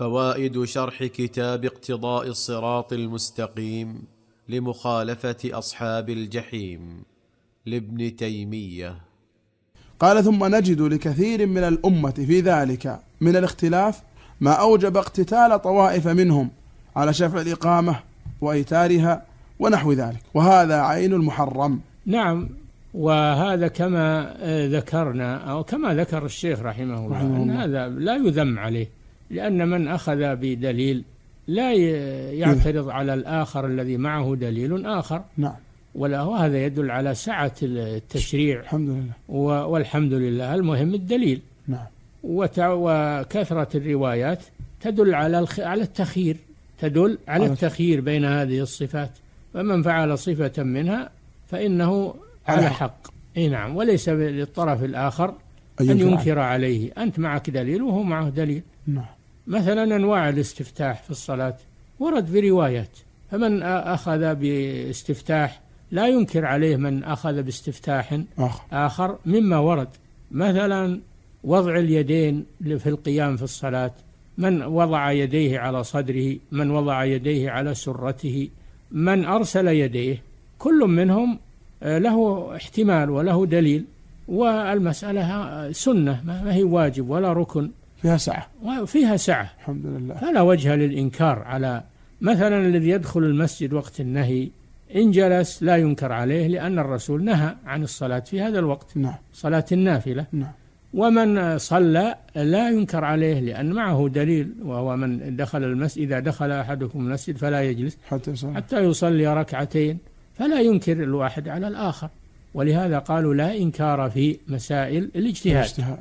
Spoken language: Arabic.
فوائد شرح كتاب اقتضاء الصراط المستقيم لمخالفه اصحاب الجحيم لابن تيميه قال ثم نجد لكثير من الامه في ذلك من الاختلاف ما اوجب اقتتال طوائف منهم على شفع الاقامه وايتارها ونحو ذلك وهذا عين المحرم نعم وهذا كما ذكرنا او كما ذكر الشيخ رحمه الله ان هذا لا يذم عليه لأن من أخذ بدليل لا يعترض إيه. على الآخر الذي معه دليل آخر نعم ولا وهذا يدل على سعة التشريع الحمد لله والحمد لله المهم الدليل نعم وكثرة الروايات تدل على على التخيير تدل على التخيير بين هذه الصفات فمن فعل صفة منها فإنه على حق اي نعم وليس للطرف الآخر أن ينكر عليه أنت معك دليل وهو معه دليل نعم مثلا أنواع الاستفتاح في الصلاة ورد في روايات فمن أخذ باستفتاح لا ينكر عليه من أخذ باستفتاح آخر مما ورد مثلا وضع اليدين في القيام في الصلاة من وضع يديه على صدره من وضع يديه على سرته من أرسل يديه كل منهم آه، له احتمال وله دليل والمسألة سنة ما هي واجب ولا ركن فيها سعة فيها سعة الحمد لله فلا وجه للإنكار على مثلا الذي يدخل المسجد وقت النهي إن جلس لا ينكر عليه لأن الرسول نهى عن الصلاة في هذا الوقت نعم صلاة النافلة نعم ومن صلى لا ينكر عليه لأن معه دليل وهو من دخل المسجد إذا دخل أحدكم المسجد فلا يجلس حتى, حتى يصلي ركعتين فلا ينكر الواحد على الآخر ولهذا قالوا لا إنكار في مسائل الاجتهاد, الاجتهاد.